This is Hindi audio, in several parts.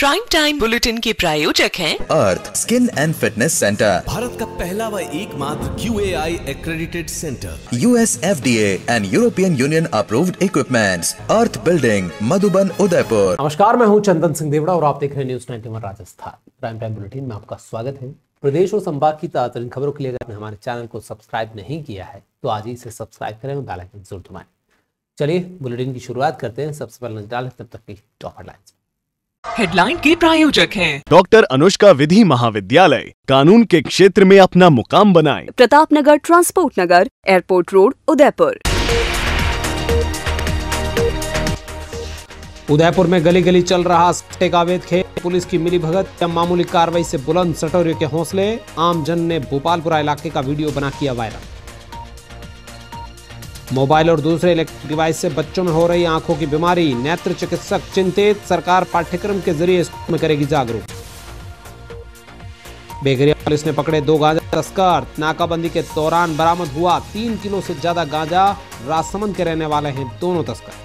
प्राइम टाइम बुलेटिन के प्रायोजक हैं Earth skin and fitness centre Bharat का पहला व एकमात्र Q A I accredited centre U S F D and European Union approved equipments Earth building Madhuban Udaipur नमस्कार मैं हूं चंदन सिंह देवड़ा और आप देख रहे हैं news ninety one Rajasthan prime time bulletin में आपका स्वागत है प्रदेश और संभाग की ताजा खबरों के लिए अगर हमारे चैनल को सब्सक्राइब नहीं किया है तो आज ही इसे सब्सक्राइब करें और बेल जरूर दबाएं चलिए बुलेटिन की शुरुआत करते हैं सबसे पहले नजर तब तक की टॉपर लाइन्स हेडलाइन के प्रायोजक हैं डॉक्टर अनुष्का विधि महाविद्यालय कानून के क्षेत्र में अपना मुकाम बनाए Pratap Nagar transport Nagar airport road Udaipur Udaipur में गली गली चल रहा सट्टे का वेद खेल पुलिस की मिली भगत या मामूली कार्रवाई से बुलंद सटोरियों के हौसले आम जन ने भोपालपुरा इलाके का वीडियो बना किया वायरल मोबाइल और दूसरे इलेक्ट्रिक डिवाइस से बच्चों में हो रही आंखों की बीमारी नेत्र चिकित्सक चिंतित सरकार पाठ्यक्रम के जरिए स्कूल में करेगी जागरूक बेगरिया पुलिस ने पकड़े दो गांजा तस्कर नाकाबंदी के दौरान बरामद हुआ तीन किलो से ज्यादा गांजा राजसमंद के रहने वाले हैं दोनों तस्कर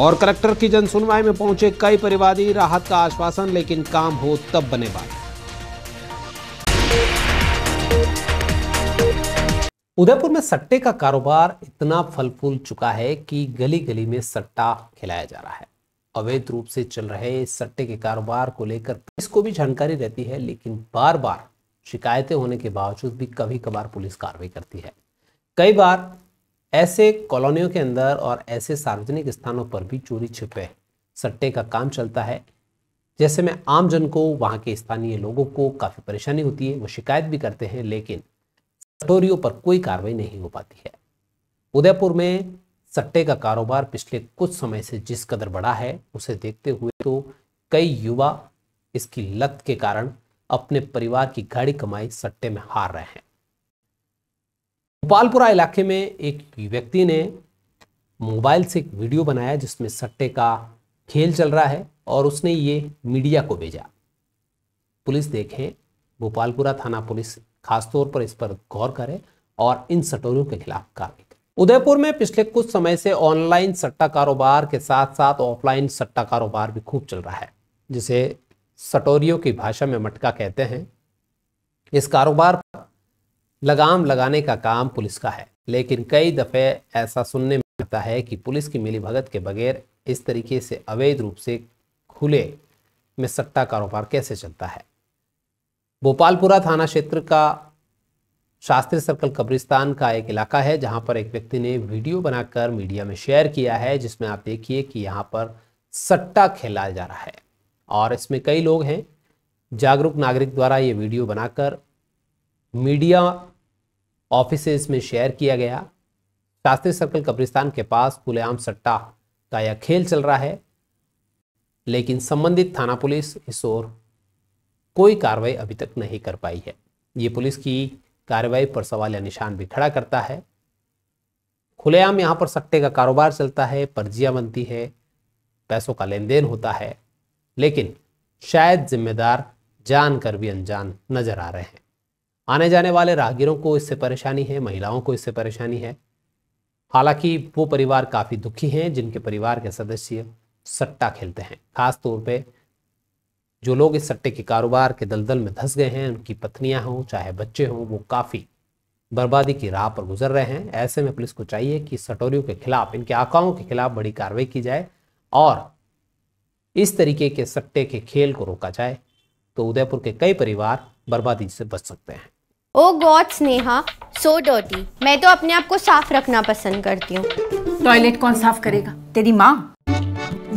और कलेक्टर की जनसुनवाई में पहुंचे कई परिवादी राहत का आश्वासन लेकिन काम हो तब बने बात उदयपुर में सट्टे का कारोबार इतना फल फूल चुका है कि गली गली में सट्टा खिलाया जा रहा है अवैध रूप से चल रहे सट्टे के कारोबार को लेकर पुलिस को भी जानकारी रहती है लेकिन बार बार शिकायतें होने के बावजूद भी कभी कभार पुलिस कार्रवाई करती है कई बार ऐसे कॉलोनियों के अंदर और ऐसे सार्वजनिक स्थानों पर भी चोरी छिपे सट्टे का काम चलता है जैसे में आमजन को वहाँ के स्थानीय लोगों को काफ़ी परेशानी होती है वो शिकायत भी करते हैं लेकिन कटोरियों पर कोई कार्रवाई नहीं हो पाती है उदयपुर में सट्टे का कारोबार पिछले कुछ समय से जिस कदर बढ़ा है उसे देखते हुए तो कई युवा इसकी लत के कारण अपने परिवार की गाड़ी कमाई सट्टे में हार रहे हैं गोपालपुरा इलाके में एक व्यक्ति ने मोबाइल से एक वीडियो बनाया जिसमें सट्टे का खेल चल रहा है और उसने ये मीडिया को भेजा पुलिस देखें गोपालपुरा थाना पुलिस खासतौर पर इस पर गौर करें और इन सटोरियों के खिलाफ कार्रवाई उदयपुर में पिछले कुछ समय से ऑनलाइन सट्टा कारोबार के साथ साथ ऑफलाइन सट्टा कारोबार भी खूब चल रहा है जिसे सटोरियों की भाषा में मटका कहते हैं इस कारोबार पर लगाम लगाने का काम पुलिस का है लेकिन कई दफ़े ऐसा सुनने में आता है कि पुलिस की मिलीभगत के बगैर इस तरीके से अवैध रूप से खुले में सट्टा कारोबार कैसे चलता है भोपालपुरा थाना क्षेत्र का शास्त्री सर्कल कब्रिस्तान का एक इलाका है जहां पर एक व्यक्ति ने वीडियो बनाकर मीडिया में शेयर किया है जिसमें आप देखिए कि यहाँ पर सट्टा खेला जा रहा है और इसमें कई लोग हैं जागरूक नागरिक द्वारा ये वीडियो बनाकर मीडिया ऑफिस में शेयर किया गया शास्त्री सर्कल कब्रिस्तान के पास खुलेआम सट्टा का यह खेल चल रहा है लेकिन संबंधित थाना पुलिस इस ओर कोई कार्रवाई अभी तक नहीं कर पाई है ये पुलिस की कार्रवाई पर सवाल या निशान भी खड़ा करता है खुलेआम यहाँ पर सट्टे का कारोबार चलता है पर्जियाँ बनती है पैसों का लेन देन होता है लेकिन शायद जिम्मेदार जानकर भी अनजान नजर आ रहे हैं आने जाने वाले राहगीरों को इससे परेशानी है महिलाओं को इससे परेशानी है हालांकि वो परिवार काफ़ी दुखी हैं जिनके परिवार के सदस्य सट्टा खेलते हैं खास तौर पे जो लोग इस सट्टे के कारोबार के दलदल में धंस गए हैं उनकी पत्नियां हों चाहे बच्चे हों वो काफ़ी बर्बादी की राह पर गुजर रहे हैं ऐसे में पुलिस को चाहिए कि सटोरियों के खिलाफ इनके आकाओं के खिलाफ बड़ी कार्रवाई की जाए और इस तरीके के सट्टे के खेल को रोका जाए तो उदयपुर के कई परिवार बर्बादी से बच सकते हैं ओ गॉड स्नेहा सो डॉटी मैं तो अपने आप को साफ रखना पसंद करती हूँ टॉयलेट कौन साफ करेगा तेरी माँ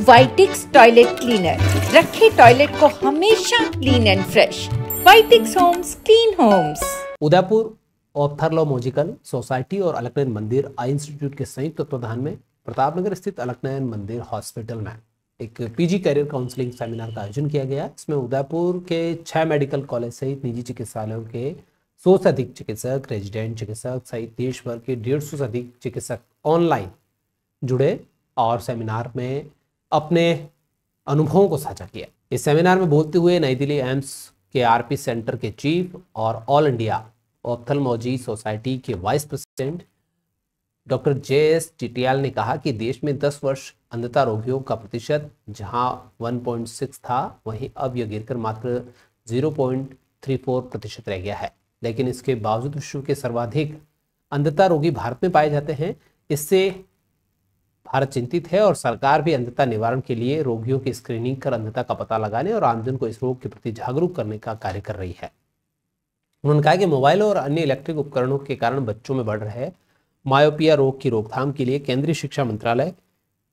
वाइटिक्स टॉयलेट क्लीनर रखे टॉयलेट को हमेशा clean and fresh Whitex homes clean homes Udaipur ophthalmological society और अलकनयन मंदिर आई इंस्टीट्यूट के संयुक्त तत्वाधान में प्रताप नगर स्थित अलकनयन मंदिर हॉस्पिटल में एक पीजी करियर काउंसलिंग सेमिनार का आयोजन किया गया इसमें उदयपुर के छह मेडिकल कॉलेज सहित निजी चिकित्सालयों के सौ से अधिक चिकित्सक रेजिडेंट चिकित्सक सहित देश भर के डेढ़ सौ से अधिक चिकित्सक ऑनलाइन जुड़े और सेमिनार में अपने अनुभवों को साझा किया इस सेमिनार में बोलते हुए नई दिल्ली एम्स के आरपी सेंटर के चीफ और ऑल इंडिया ऑप्थलमोजी सोसाइटी के vice president doctor J S Titiyal ने कहा कि देश में 10 वर्ष अंधता रोगियों का प्रतिशत जहां 1.6 था वहीं अब यह गिरकर मात्र 0.34 प्रतिशत रह गया है लेकिन इसके बावजूद विश्व के सर्वाधिक अंधता रोगी भारत में पाए जाते हैं इससे भारत चिंतित है और सरकार भी अंधता निवारण के लिए रोगियों की स्क्रीनिंग कर अंधता का पता लगाने और आमजन को इस रोग के प्रति जागरूक करने का कार्य कर रही है उन्होंने कहा कि मोबाइल और अन्य इलेक्ट्रिक उपकरणों के कारण बच्चों में बढ़ रहे मायोपिया रोग की रोकथाम के लिए केंद्रीय शिक्षा मंत्रालय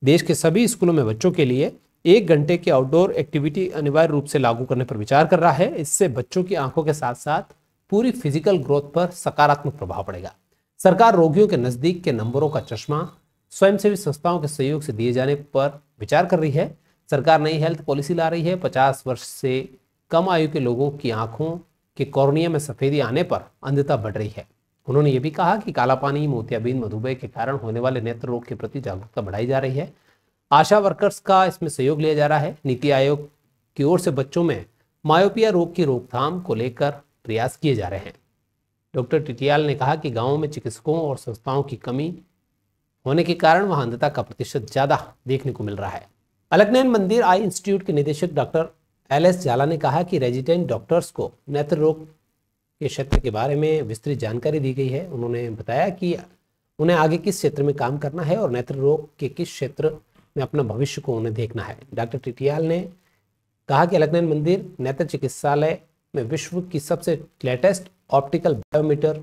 देश के सभी स्कूलों में बच्चों के लिए एक घंटे की आउटडोर एक्टिविटी अनिवार्य रूप से लागू करने पर विचार कर रहा है इससे बच्चों की आंखों के साथ साथ पूरी फिजिकल ग्रोथ पर सकारात्मक प्रभाव पड़ेगा सरकार रोगियों के नजदीक के नंबरों का चश्मा स्वयंसेवी संस्थाओं के सहयोग से दिए जाने पर विचार कर रही है सरकार नई हेल्थ पॉलिसी ला रही है पचास वर्ष से कम आयु के लोगों की आंखों के कॉर्निया में सफेदी आने पर अंधता बढ़ रही है उन्होंने ये भी कहा कि काला पानी मोतियाबिंद के कारण होने वाले नेत्र रोग के प्रति जागरूकता बढ़ाई जा रही है आशा वर्कर्स का इसमें सहयोग लिया जा रहा है नीति आयोग की ओर से बच्चों में मायोपिया रोग की रोकथाम को लेकर प्रयास किए जा रहे हैं डॉक्टर टिटियाल ने कहा कि गाँव में चिकित्सकों और संस्थाओं की कमी होने के कारण वहां अंधता का प्रतिशत ज़्यादा देखने को मिल रहा है अलकनैन मंदिर आई इंस्टीट्यूट के निदेशक डॉक्टर एल एस जाला ने कहा कि रेजिडेंट डॉक्टर्स को नेत्र रोग के क्षेत्र के बारे में विस्तृत जानकारी दी गई है उन्होंने बताया कि उन्हें आगे किस क्षेत्र में काम करना है और नेत्र रोग के किस क्षेत्र में अपना भविष्य को उन्हें देखना है डॉक्टर टिटियाल ने कहा कि अलकनैन मंदिर नेत्र चिकित्सालय में विश्व की सबसे latest optical biometer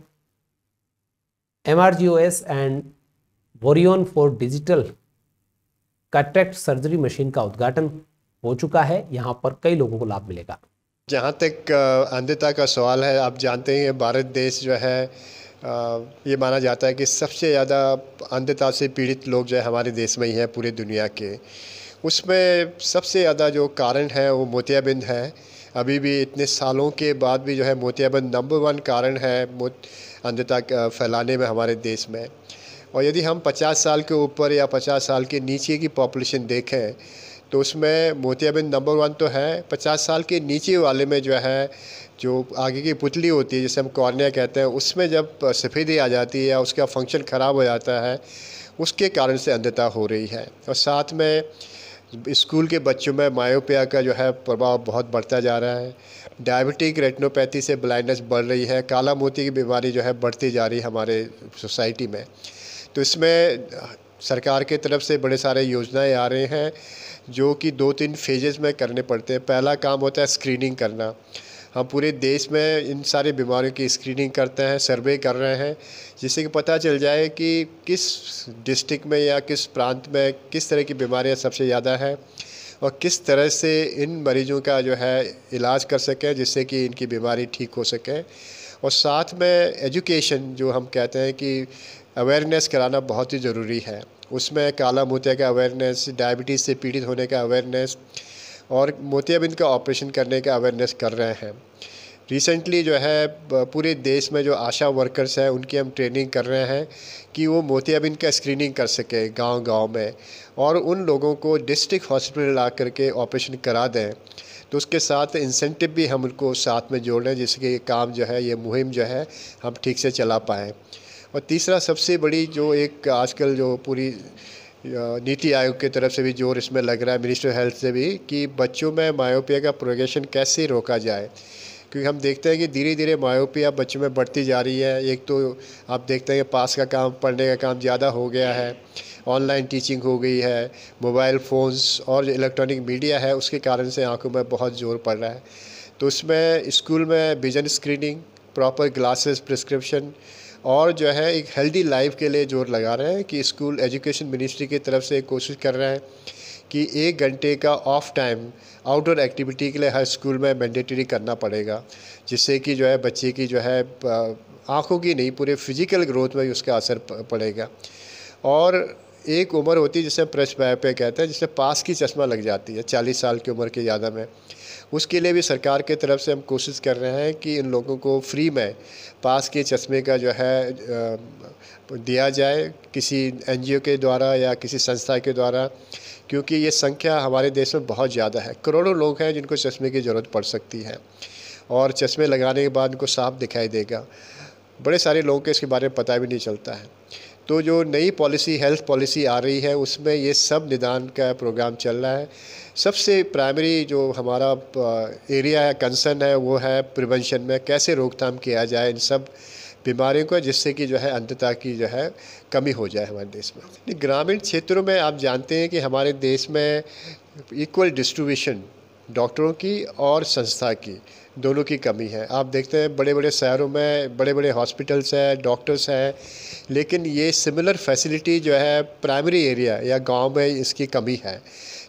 M and Verion for digital cataract surgery machine का उद्घाटन हो चुका है यहाँ पर कई लोगों को लाभ मिलेगा जहाँ तक अंधता का सवाल है आप जानते हैं भारत देश जो है ये माना जाता है कि सबसे ज़्यादा अंधता से पीड़ित लोग जो है हमारे देश में ही हैं पूरे दुनिया के उसमें सबसे ज़्यादा जो कारण है वो मोतियाबिंद है अभी भी इतने सालों के बाद भी जो है मोतियाबिंद नंबर वन कारण है अंधता फैलाने में हमारे देश में और यदि हम 50 साल के ऊपर या 50 साल के नीचे की पॉपुलेशन देखें तो उसमें मोतियाबिंद नंबर वन तो है पचास साल के नीचे वाले में जो है जो आगे की पुतली होती है जिसे हम कॉर्निया कहते हैं उसमें जब सफ़ेदी आ जाती है या उसका फंक्शन ख़राब हो जाता है उसके कारण से अंधता हो रही है और साथ में स्कूल के बच्चों में मायोपिया का जो है प्रभाव बहुत बढ़ता जा रहा है डायबिटिक रेटनोपैथी से ब्लाइंडनेस बढ़ रही है काला मोती की बीमारी जो है बढ़ती जा रही है हमारे सोसाइटी में तो इसमें सरकार के तरफ से बड़े सारे योजनाएं आ रहे हैं जो कि दो तीन फेजेस में करने पड़ते हैं पहला काम होता है स्क्रीनिंग करना हम पूरे देश में इन सारी बीमारियों की स्क्रीनिंग करते हैं सर्वे कर रहे हैं जिससे कि पता चल जाए कि किस डिस्ट्रिक्ट में या किस प्रांत में किस तरह की बीमारियां सबसे ज़्यादा हैं और किस तरह से इन मरीजों का जो है इलाज कर सकें जिससे कि इनकी बीमारी ठीक हो सके और साथ में एजुकेशन जो हम कहते हैं कि अवेयरनेस कराना बहुत ही ज़रूरी है उसमें काला मोतिया का अवेयरनेस डायबिटीज़ से पीड़ित होने का अवेयरनेस और मोतियाबिंद का ऑपरेशन करने का अवेयरनेस कर रहे हैं रिसेंटली जो है पूरे देश में जो आशा वर्कर्स हैं उनकी हम ट्रेनिंग कर रहे हैं कि वो मोतियाबिंद का स्क्रीनिंग कर सके गांव गांव में और उन लोगों को डिस्ट्रिक्ट हॉस्पिटल ला करके ऑपरेशन करा दें तो उसके साथ इंसेंटिव भी हम उनको साथ में जोड़ रहे हैं जिससे कि काम जो है ये मुहिम जो है हम ठीक से चला पाएँ और तीसरा सबसे बड़ी जो एक आजकल जो पूरी नीति आयोग की तरफ से भी जोर इसमें लग रहा है मिनिस्टर हेल्थ से भी कि बच्चों में मायोपिया का प्रोग्रेशन कैसे रोका जाए क्योंकि हम देखते हैं कि धीरे धीरे मायोपिया बच्चों में बढ़ती जा रही है एक तो आप देखते हैं कि पास का काम पढ़ने का काम ज़्यादा हो गया है ऑनलाइन टीचिंग हो गई है मोबाइल फ़ोन्स और इलेक्ट्रॉनिक मीडिया है उसके कारण से आंखों में बहुत जोर पड़ रहा है तो उसमें स्कूल में vision screening proper glasses prescription और जो है एक हेल्दी लाइफ के लिए जोर लगा रहे हैं कि स्कूल एजुकेशन मिनिस्ट्री की तरफ से कोशिश कर रहे हैं कि एक घंटे का ऑफ टाइम आउटडोर एक्टिविटी के लिए हर स्कूल में मैंडेटरी करना पड़ेगा जिससे कि जो है बच्चे की जो है आँखों की नहीं पूरे फिजिकल ग्रोथ में उसका असर पड़ेगा और एक उम्र होती है जिसे हम प्रेस पे कहते हैं जिससे पास की चश्मा लग जाती है चालीस साल की उम्र के ज़्यादा में उसके लिए भी सरकार की तरफ से हम कोशिश कर रहे हैं कि इन लोगों को फ्री में पास के चश्मे का जो है दिया जाए किसी एनजीओ के द्वारा या किसी संस्था के द्वारा क्योंकि ये संख्या हमारे देश में बहुत ज़्यादा है करोड़ों लोग हैं जिनको चश्मे की ज़रूरत पड़ सकती है और चश्मे लगाने के बाद उनको साफ दिखाई देगा बड़े सारे लोगों को इसके बारे में पता भी नहीं चलता है तो जो नई पॉलिसी हेल्थ पॉलिसी आ रही है उसमें ये सब निदान का प्रोग्राम चल रहा है सबसे प्राइमरी जो हमारा एरिया है कंसर्न है वो है प्रिवेंशन में कैसे रोकथाम किया जाए इन सब बीमारियों का जिससे कि जो है अंतता की जो है कमी हो जाए हमारे देश में ग्रामीण क्षेत्रों में आप जानते हैं कि हमारे देश में इक्वल डिस्ट्रीब्यूशन डॉक्टरों की और संस्था की दोनों की कमी है आप देखते हैं बड़े बड़े शहरों में बड़े बड़े हॉस्पिटल्स हैं डॉक्टर्स हैं लेकिन ये सिमिलर फैसिलिटी जो है प्राइमरी एरिया या गांव में इसकी कमी है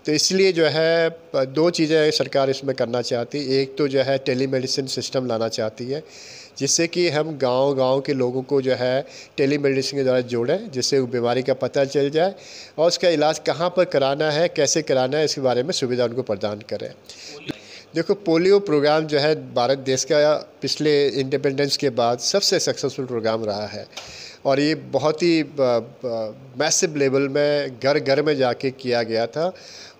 तो इसलिए जो है दो चीज़ें सरकार इसमें करना चाहती एक तो जो है टेली मेडिसिन सिस्टम लाना चाहती है जिससे कि हम गांव गांव के लोगों को जो है टेली मेडिसिन के द्वारा जोड़ें जिससे बीमारी का पता चल जाए और उसका इलाज कहाँ पर कराना है कैसे कराना है इसके बारे में सुविधा उनको प्रदान करें देखो पोलियो प्रोग्राम जो है भारत देश का पिछले इंडिपेंडेंस के बाद सबसे सक्सेसफुल प्रोग्राम रहा है और ये बहुत ही मैसिव लेवल में घर घर में जाके किया गया था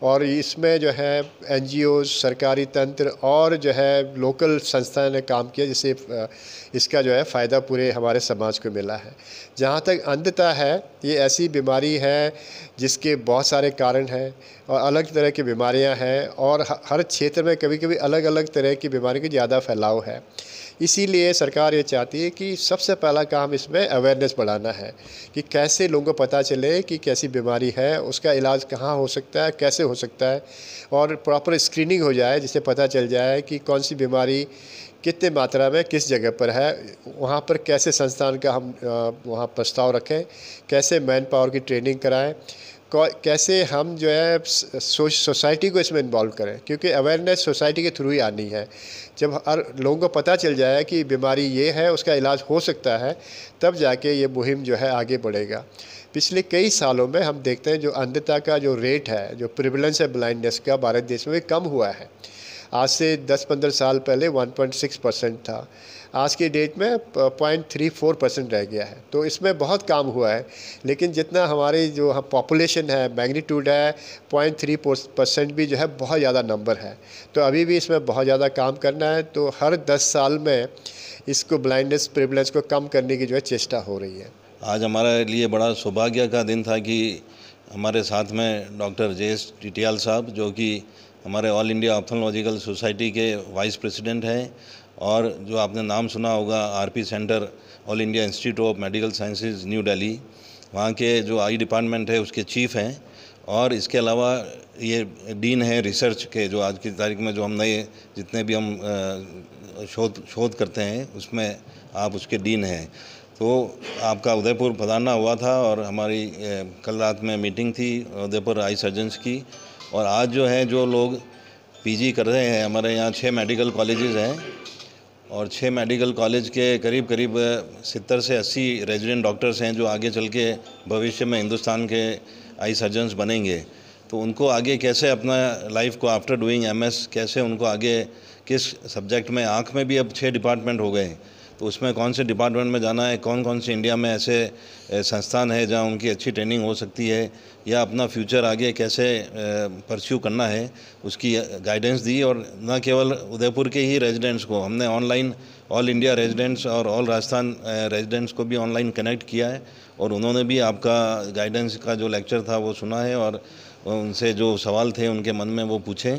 और इसमें जो है एन सरकारी तंत्र और जो है लोकल संस्थाएं ने काम किया जिससे इसका जो है फ़ायदा पूरे हमारे समाज को मिला है जहाँ तक अंधता है ये ऐसी बीमारी है जिसके बहुत सारे कारण हैं और अलग तरह की बीमारियां हैं और हर क्षेत्र में कभी कभी अलग अलग तरह की बीमारी का ज़्यादा फैलाव है इसीलिए सरकार ये चाहती है कि सबसे पहला काम इसमें अवेयरनेस बढ़ाना है कि कैसे लोगों को पता चले कि कैसी बीमारी है उसका इलाज कहाँ हो सकता है कैसे हो सकता है और प्रॉपर स्क्रीनिंग हो जाए जिससे पता चल जाए कि कौन सी बीमारी कितने मात्रा में किस जगह पर है वहाँ पर कैसे संस्थान का हम वहाँ प्रस्ताव रखें कैसे मैन पावर की ट्रेनिंग कराएँ कैसे हम जो है सोसाइटी को इसमें इन्वॉल्व करें क्योंकि अवेयरनेस सोसाइटी के थ्रू ही आनी है जब हर लोगों को पता चल जाए कि बीमारी ये है उसका इलाज हो सकता है तब जाके ये मुहिम जो है आगे बढ़ेगा पिछले कई सालों में हम देखते हैं जो अंधता का जो रेट है जो प्रिवलेंस है ब्लाइंडनेस का भारत देश में भी कम हुआ है आज से 10-15 साल पहले 1.6 परसेंट था आज की डेट में पॉइंट थ्री फोर परसेंट रह गया है तो इसमें बहुत काम हुआ है लेकिन जितना हमारी जो हम हाँ पॉपुलेशन है मैग्नीट्यूड है पॉइंट थ्री परसेंट भी जो है बहुत ज़्यादा नंबर है तो अभी भी इसमें बहुत ज़्यादा काम करना है तो हर दस साल में इसको ब्लाइंडनेस प्रिवलेंस को कम करने की जो है चेष्टा हो रही है आज हमारे लिए बड़ा सौभाग्य का दिन था कि हमारे साथ में डॉक्टर जे एस टिटियाल साहब जो कि हमारे ऑल इंडिया ऑप्थोलॉजिकल सोसाइटी के वाइस प्रेसिडेंट हैं और जो आपने नाम सुना होगा RP centre All India Institute of Medical Sciences New Delhi वहाँ के जो आई डिपार्टमेंट है उसके चीफ हैं और इसके अलावा ये डीन हैं रिसर्च के जो आज की तारीख में जो हम नए जितने भी हम शोध शोध करते हैं उसमें आप उसके डीन हैं तो आपका उदयपुर पधारना हुआ था और हमारी कल रात में मीटिंग थी उदयपुर आई सर्जन्स की और आज जो है जो लोग पीजी कर रहे हैं हमारे यहाँ छः मेडिकल कॉलेजेस हैं और छः मेडिकल कॉलेज के करीब करीब सत्तर से अस्सी रेजिडेंट डॉक्टर्स हैं जो आगे चल के भविष्य में हिंदुस्तान के आई सर्जन्स बनेंगे तो उनको आगे कैसे अपना लाइफ को आफ्टर डूइंग एमएस कैसे उनको आगे किस सब्जेक्ट में आँख में भी अब छः डिपार्टमेंट हो गए तो उसमें कौन से डिपार्टमेंट में जाना है कौन कौन से इंडिया में ऐसे संस्थान है जहाँ उनकी अच्छी ट्रेनिंग हो सकती है या अपना फ्यूचर आगे कैसे परस्यू करना है उसकी गाइडेंस दी और न केवल उदयपुर के ही रेजिडेंट्स को हमने ऑनलाइन ऑल इंडिया रेजिडेंट्स और ऑल राजस्थान रेजिडेंट्स को भी ऑनलाइन कनेक्ट किया है और उन्होंने भी आपका गाइडेंस का जो लेक्चर था वो सुना है और उनसे जो सवाल थे उनके मन में वो पूछे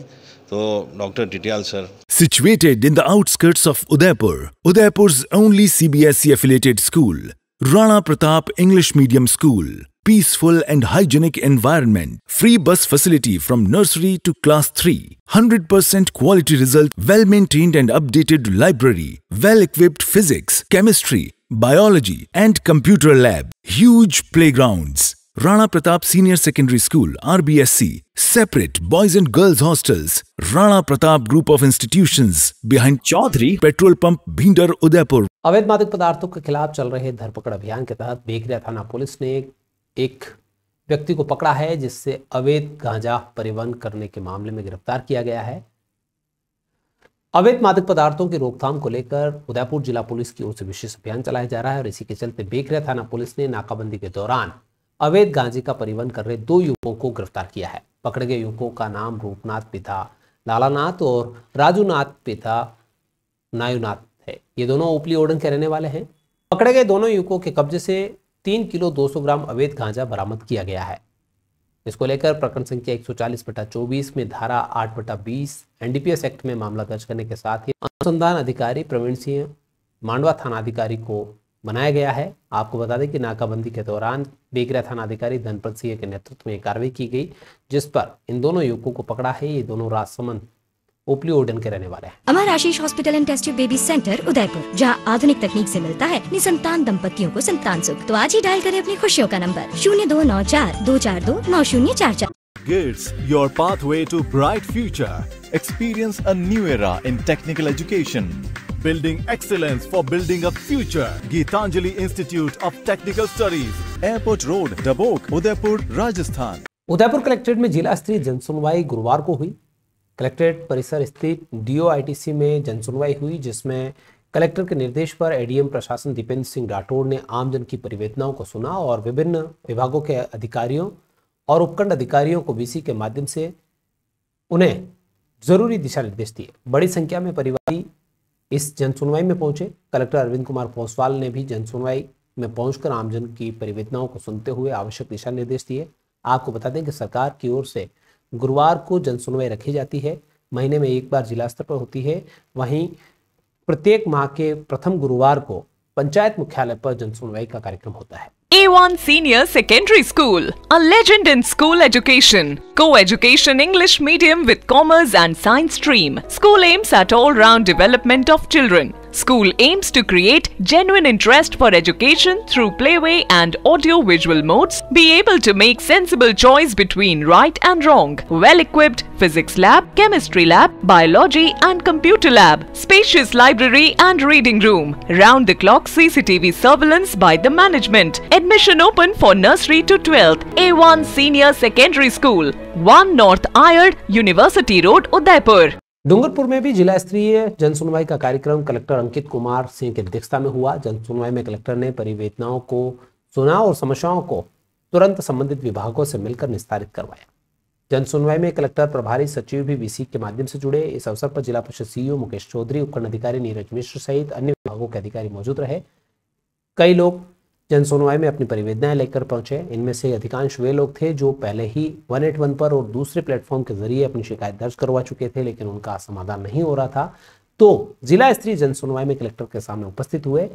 So, Dr. Titial, sir. Situated in the outskirts of Udaipur, Udaipur's only CBSE affiliated school, Rana Pratap English Medium School, peaceful and hygienic environment, free bus facility from nursery to class 3, 100% quality result, well maintained and updated library, well equipped physics, chemistry, biology, and computer lab, huge playgrounds. Rana Pratap senior secondary school RBSC, separate boys and girls hostels, Rana Pratap group of institution behind Chaudhary petrol pump Bhinder Udaipur अवैध मादक पदार्थों के खिलाफ चल रहे धरपकड़ अभियान के तहत बेगरिया थाना पुलिस ने एक व्यक्ति को पकड़ा है जिससे अवैध गांजा परिवहन करने के मामले में गिरफ्तार किया गया है अवैध मादक पदार्थों की रोकथाम को लेकर उदयपुर जिला पुलिस की ओर से विशेष अभियान चलाया जा रहा है और इसी के चलते बेगरिया थाना पुलिस ने नाकाबंदी के दौरान अवैध गांजे का परिवहन कर रहे दो युवकों को गिरफ्तार किया है पकड़े गए युवकों का नाम रूपनाथ पिता लालानाथ और राजूनाथ पिता नायुनाथ है ये दोनों ओपली ओडन के रहने वाले हैं पकड़े गए दोनों युवकों के कब्जे से तीन किलो 200 ग्राम अवैध गांजा बरामद किया गया है इसको लेकर प्रकरण संख्या 140 बटा 24 में धारा 8 बटा 20 एनडीपीएस एक्ट में मामला दर्ज करने के साथ ही अनुसंधान अधिकारी प्रवीण सिंह मांडवा थाना अधिकारी को बनाया गया है आपको बता दें कि नाकाबंदी के दौरान बेगरा थानाधिकारी धनपत सिंह के नेतृत्व में कार्रवाई की गई जिस पर इन दोनों युवकों को पकड़ा है ये दोनों राजसमंद ओपली ओडन के रहने वाले हैं Amar Ashish hospital and test tube baby centre Udaipur जहाँ आधुनिक तकनीक से मिलता है निसंतान दंपतियों को संतान सुख तो आज ही डायल करें अपनी खुशियों का नंबर शून्य दो नौ चार दो चार दो नौ शून्य चार चार GITS your path to bright future. Experience a new era in technical Building Excellence for Building a Future, Geetanjali Institute of Technical Studies, Airport Road, Dabok, Udaipur Rajasthan Udaipur collectorate में जिला स्तरीय जनसुनवाई गुरुवार को हुई कलेक्ट्रेट परिसर स्थित डीओआईटीसी में जनसुनवाई हुई जिसमें कलेक्टर के निर्देश पर एडीएम प्रशासन दीपेंद्र सिंह राठौड़ ने आमजन की परिवेदनाओं को सुना और विभिन्न विभागों के अधिकारियों और उपखंड अधिकारियों को बीसी के माध्यम से उन्हें जरूरी दिशा निर्देश दिए बड़ी संख्या में परिवारी इस जनसुनवाई में पहुंचे कलेक्टर अरविंद कुमार पोसवाल ने भी जनसुनवाई में पहुंचकर आमजन की परिवेदनाओं को सुनते हुए आवश्यक दिशा निर्देश दिए आपको बता दें कि सरकार की ओर से गुरुवार को जनसुनवाई रखी जाती है महीने में एक बार जिला स्तर पर होती है वहीं प्रत्येक माह के प्रथम गुरुवार को पंचायत मुख्यालय पर जनसुनवाई का कार्यक्रम होता है A1 Senior Secondary School, a legend in school education. Co-education English medium with commerce and science stream. School aims at all-round development of children. School aims to create genuine interest for education through playway and audio-visual modes, be able to make sensible choice between right and wrong, well-equipped physics lab, chemistry lab, biology and computer lab, spacious library and reading room, round-the-clock CCTV surveillance by the management, admission open for nursery to 12th, A1 Senior Secondary School, 1 North Ayard, University Road, Udaipur. Dungarpur में भी जिला स्तरीय जनसुनवाई का कार्यक्रम कलेक्टर अंकित कुमार सिंह की अध्यक्षता में हुआ जनसुनवाई में कलेक्टर ने परिवेदनाओं को सुना और समस्याओं को तुरंत संबंधित विभागों से मिलकर निस्तारित करवाया जनसुनवाई में कलेक्टर प्रभारी सचिव भी बीसी के माध्यम से जुड़े इस अवसर पर जिला परिषद सीईओ मुकेश चौधरी उपखंड अधिकारी नीरज मिश्र सहित अन्य विभागों के अधिकारी मौजूद रहे कई लोग जन सुनवाई में अपनी परिवेदनाएं लेकर पहुंचे इनमें से अधिकांश वे लोग थे जो पहले ही 181 पर और दूसरे प्लेटफॉर्म के जरिए अपनी शिकायत दर्ज करवा चुके थे लेकिन उनका समाधान नहीं हो रहा था तो जिला स्तरीय जनसुनवाई में कलेक्टर के सामने उपस्थित हुए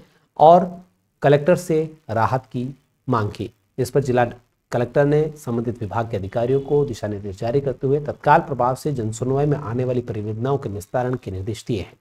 और कलेक्टर से राहत की मांग की इस पर जिला कलेक्टर ने संबंधित विभाग के अधिकारियों को दिशा निर्देश जारी करते हुए तत्काल प्रभाव से जनसुनवाई में आने वाली परिवेदनाओं के निस्तारण के निर्देश दिए हैं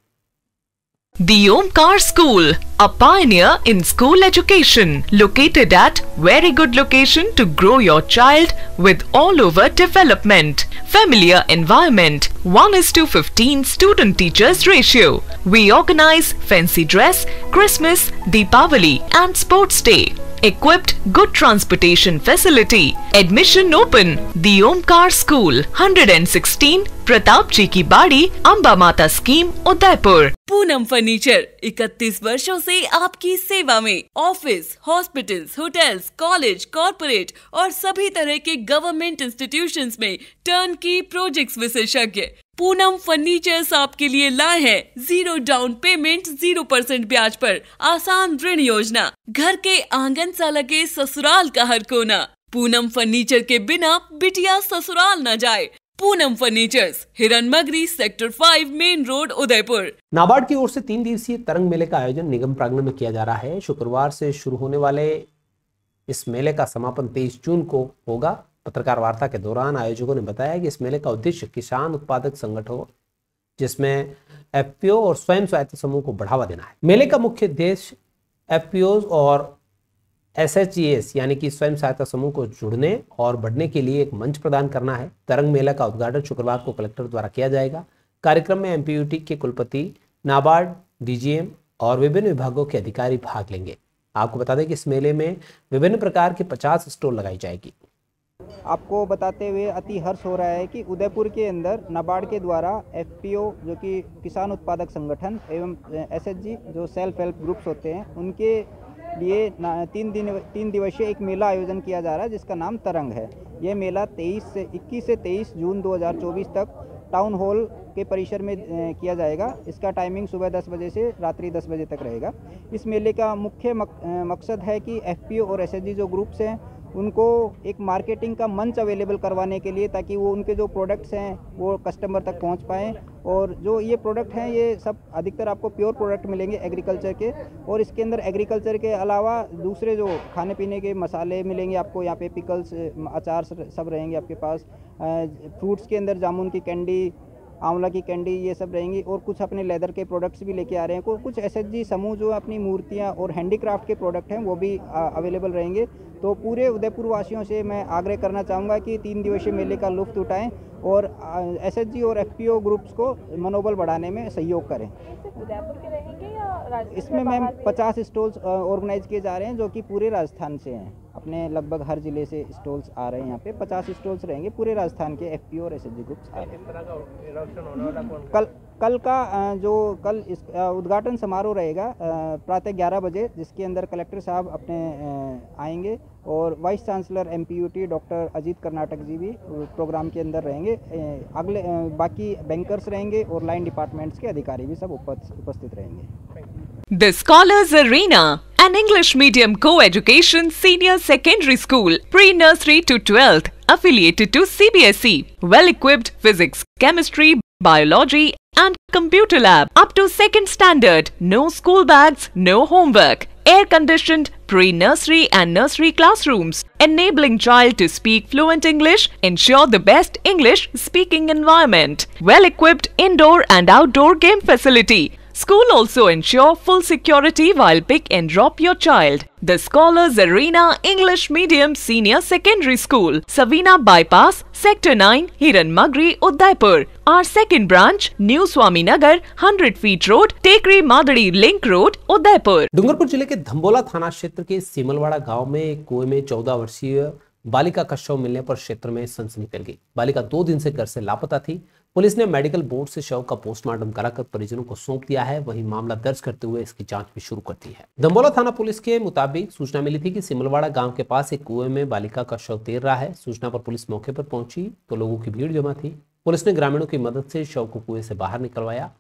The Omkar School, a pioneer in school education, located at very good location to grow your child with all over development, familiar environment, 1 is to 15 student teachers ratio. We organize fancy dress, Christmas, Deepavali and sports day. equipped good transportation facility. Admission open. The Omkar School, 116 Pratap जी की बाड़ी अम्बा माता स्कीम उदयपुर पूनम फर्नीचर 31 वर्षों से आपकी सेवा में office hospitals hotels college corporate और सभी तरह के गवर्नमेंट इंस्टीट्यूशंस में टर्न की प्रोजेक्ट्स विशेषज्ञ पूनम फर्नीचर्स आपके लिए लाए हैं zero down payment zero percent ब्याज पर आसान ऋण योजना घर के आंगन से लगे ससुराल का हर कोना पूनम फर्नीचर के बिना बिटिया ससुराल न जाए Poonam furnitures Hiran Magri sector five main road Udaipur NABARD की ओर से तीन दिवसीय तरंग मेले का आयोजन निगम प्रांगण में किया जा रहा है शुक्रवार से शुरू होने वाले इस मेले का समापन तेईस जून को होगा पत्रकार वार्ता के दौरान आयोजकों ने बताया कि इस मेले का उद्देश्य किसान उत्पादक संगठन जिसमें एफ और स्वयं सहायता समूह को बढ़ावा देना है मेले का मुख्य उद्देश्य एफ और एस e यानी कि स्वयं सहायता समूह को जुड़ने और बढ़ने के लिए एक मंच प्रदान करना है तरंग मेला का उद्घाटन शुक्रवार को कलेक्टर द्वारा किया जाएगा कार्यक्रम में एमपीयूटी के कुलपति नाबार्ड डीजीएम और विभिन्न विभागों के अधिकारी भाग लेंगे आपको बता दें कि इस मेले में विभिन्न प्रकार के पचास स्टोर लगाई जाएगी आपको बताते हुए अति हर्ष हो रहा है कि उदयपुर के अंदर नाबार्ड के द्वारा एफपीओ जो कि किसान उत्पादक संगठन एवं एसएचजी जो सेल्फ हेल्प ग्रुप्स होते हैं उनके लिए तीन दिन तीन दिवसीय एक मेला आयोजन किया जा रहा है जिसका नाम तरंग है यह मेला 23 से 21 से 23 जून 2024 तक टाउन हॉल के परिसर में किया जाएगा इसका टाइमिंग सुबह 10 बजे से रात्रि 10 बजे तक रहेगा इस मेले का मुख्य मक, मकसद है कि एफपीओ और एसएचजी जो ग्रुप्स हैं उनको एक मार्केटिंग का मंच अवेलेबल करवाने के लिए ताकि वो उनके जो प्रोडक्ट्स हैं वो कस्टमर तक पहुंच पाएँ और जो ये प्रोडक्ट हैं ये सब अधिकतर आपको प्योर प्रोडक्ट मिलेंगे एग्रीकल्चर के और इसके अंदर एग्रीकल्चर के अलावा दूसरे जो खाने पीने के मसाले मिलेंगे आपको यहाँ पे पिकल्स अचार सब रहेंगे आपके पास फ्रूट्स के अंदर जामुन की कैंडी आंवला की कैंडी ये सब रहेंगी और कुछ अपने लेदर के प्रोडक्ट्स भी लेके आ रहे हैं कुछ एस समूह जो अपनी मूर्तियाँ और हैंडीक्राफ्ट के प्रोडक्ट हैं वो भी अवेलेबल रहेंगे तो पूरे उदयपुर वासियों से मैं आग्रह करना चाहूँगा कि तीन दिवसीय मेले का लुफ्त उठाएँ और एस और एफ ग्रुप्स को मनोबल बढ़ाने में सहयोग करें उदयपुर के रहेंगे या इसमें मैम पचास स्टॉल्स ऑर्गेनाइज किए जा रहे हैं जो कि पूरे राजस्थान से हैं अपने लगभग हर जिले से स्टॉल्स आ रहे हैं यहाँ पे पचास स्टॉल्स रहेंगे पूरे राजस्थान के एफ पी और एस एच जी ग्रुप कल कल का जो कल इस उद्घाटन समारोह रहेगा प्रातः ग्यारह बजे जिसके अंदर कलेक्टर साहब अपने आएंगे और vice chancellor M doctor Ajit Karnataka ji भी प्रोग्राम के अंदर रहेंगे अगले बाकी बैंकर्स रहेंगे और लाइन डिपार्टमेंट्स के अधिकारी भी सब उपस्थित रहेंगे the scholars arena an English medium co-education senior secondary school, pre-nursery to 12th, affiliated to CBSE, well-equipped physics, chemistry, biology and Computer Lab. Up to second standard, no school bags, no homework. Air conditioned pre nursery and nursery classrooms, enabling child to speak fluent English, ensure the best English speaking environment, well equipped indoor and outdoor game facility. School also ensure full security while pick and drop your child. The Scholars Arena English Medium Senior Secondary School, Savina Bypass, sector 9 Magri Udaipur R second branch new Swami Nagar hundred feet road Tekri Madri link road Udaipur Dungarpur जिले के धम्बोला थाना क्षेत्र के सिमलवाड़ा गाँव में कुएं में चौदह वर्षीय बालिका का शव मिलने पर क्षेत्र में सनसनी फैल गई बालिका दो दिन से घर से लापता थी पुलिस ने मेडिकल बोर्ड से शव का पोस्टमार्टम कराकर परिजनों को सौंप दिया है वहीं मामला दर्ज करते हुए इसकी जांच भी शुरू कर दी है दम्बोला थाना पुलिस के मुताबिक सूचना मिली थी कि सिमलवाड़ा गांव के पास एक कुएं में बालिका का शव तैर रहा है सूचना पर पुलिस मौके पर पहुंची तो लोगों की भीड़ जमा थी पुलिस ने ग्रामीणों की मदद से शव को कुएं से बाहर निकलवाया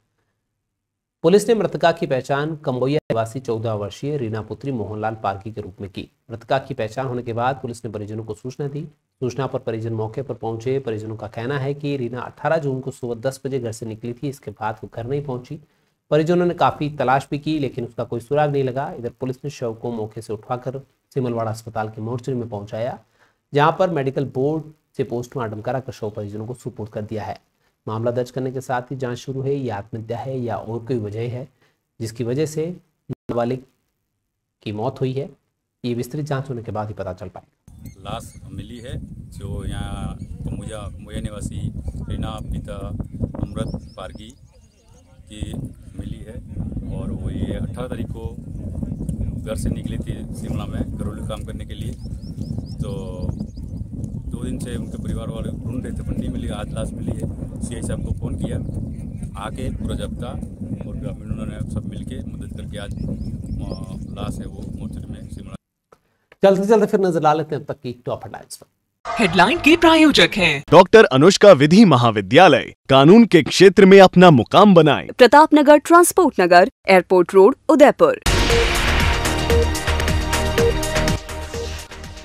पुलिस ने मृतका की पहचान कम्बोया निवासी चौदह वर्षीय रीना पुत्री मोहनलाल पार्की के रूप में की मृतका की पहचान होने के बाद पुलिस ने परिजनों को सूचना दी सूचना पर परिजन मौके पर पहुंचे परिजनों का कहना है कि रीना 18 जून को सुबह 10 बजे घर से निकली थी इसके बाद वो घर नहीं पहुंची परिजनों ने काफी तलाश भी की लेकिन उसका कोई सुराग नहीं लगा इधर पुलिस ने शव को मौके से उठवाकर सिमलवाड़ा अस्पताल के मोर्चरी में पहुंचाया जहां पर मेडिकल बोर्ड से पोस्टमार्टम कराकर शव परिजनों को सुपुर्द कर दिया है मामला दर्ज करने के साथ ही जांच शुरू है या आत्महत्या है या और कोई वजह है जिसकी वजह से नाबालिग की मौत हुई है ये विस्तृत जांच होने के बाद ही पता चल पाएगा लाश मिली है जो यहाँ मुझा निवासी रीना पिता अमृत पारगी की मिली है और वो ये अठारह तारीख को घर से निकली थी शिमला में घरेलू काम करने के लिए तो दिन से उनके परिवार वाले ढूंढ रहे थे पर नहीं मिली आज लास्ट मिली है सी आई साहब को फ़ोन किया आके पूरा जब्ता और ग्रामीणों ने सब मिलके मदद करके आज लाश है वो मोर्चरी में शिमला चलते चलते फिर नजर ला लेते हैं तक की टॉप हेडलाइंस पर हेडलाइन के प्रायोजक हैं डॉक्टर अनुष्का विधि महाविद्यालय कानून के क्षेत्र में अपना मुकाम बनाए Pratap Nagar transport Nagar airport road Udaipur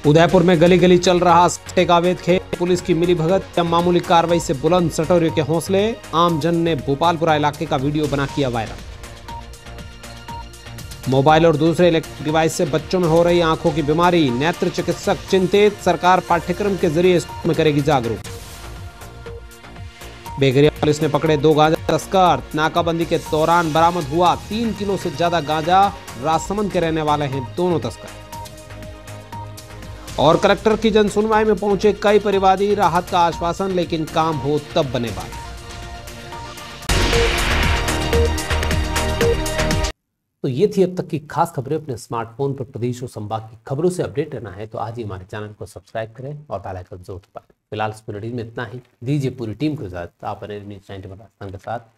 Udaipur में गली गली चल रहा सट्टे का अवैध खेल पुलिस की मिली भगत या मामूली कार्रवाई से बुलंद सटोरियों के हौसले आम जन ने भोपालपुरा इलाके का वीडियो बना किया वायरल मोबाइल और दूसरे इलेक्ट्रिक डिवाइस से बच्चों में हो रही आंखों की बीमारी नेत्र चिकित्सक चिंतित सरकार पाठ्यक्रम के जरिए स्कूल में करेगी जागरूक बेगरिया पुलिस ने पकड़े दो गांजा तस्कर नाकाबंदी के दौरान बरामद हुआ तीन किलो से ज्यादा गांजा राजसमंद के रहने वाले हैं दोनों तस्कर और कलेक्टर की जनसुनवाई में पहुंचे कई परिवादी राहत का आश्वासन लेकिन काम हो तब बने बात तो ये थी अब तक की खास खबरें अपने स्मार्टफोन पर प्रदेश और संभाग की खबरों से अपडेट रहना है तो आज ही हमारे चैनल को सब्सक्राइब करें और बेल आइकन जरूर दबाएं फिलहाल इस बुलेटिन में इतना ही दीजिए पूरी टीम को इजाजत आप न्यूज नाइनटी के साथ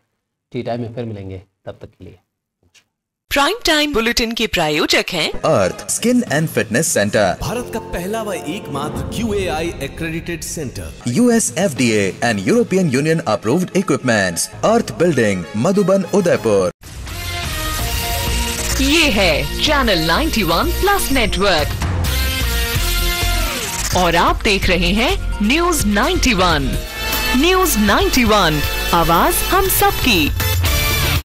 टी टाइम में फिर मिलेंगे तब तक के लिए प्राइम टाइम बुलेटिन के प्रायोजक हैं Earth skin and fitness centre Bharat का पहला व एकमात्र Q A I accredited centre U S F D and European Union approved equipments Earth building Madhuban Udaipur ये है चैनल 91 प्लस नेटवर्क और आप देख रहे हैं न्यूज 91 न्यूज 91 आवाज हम सबकी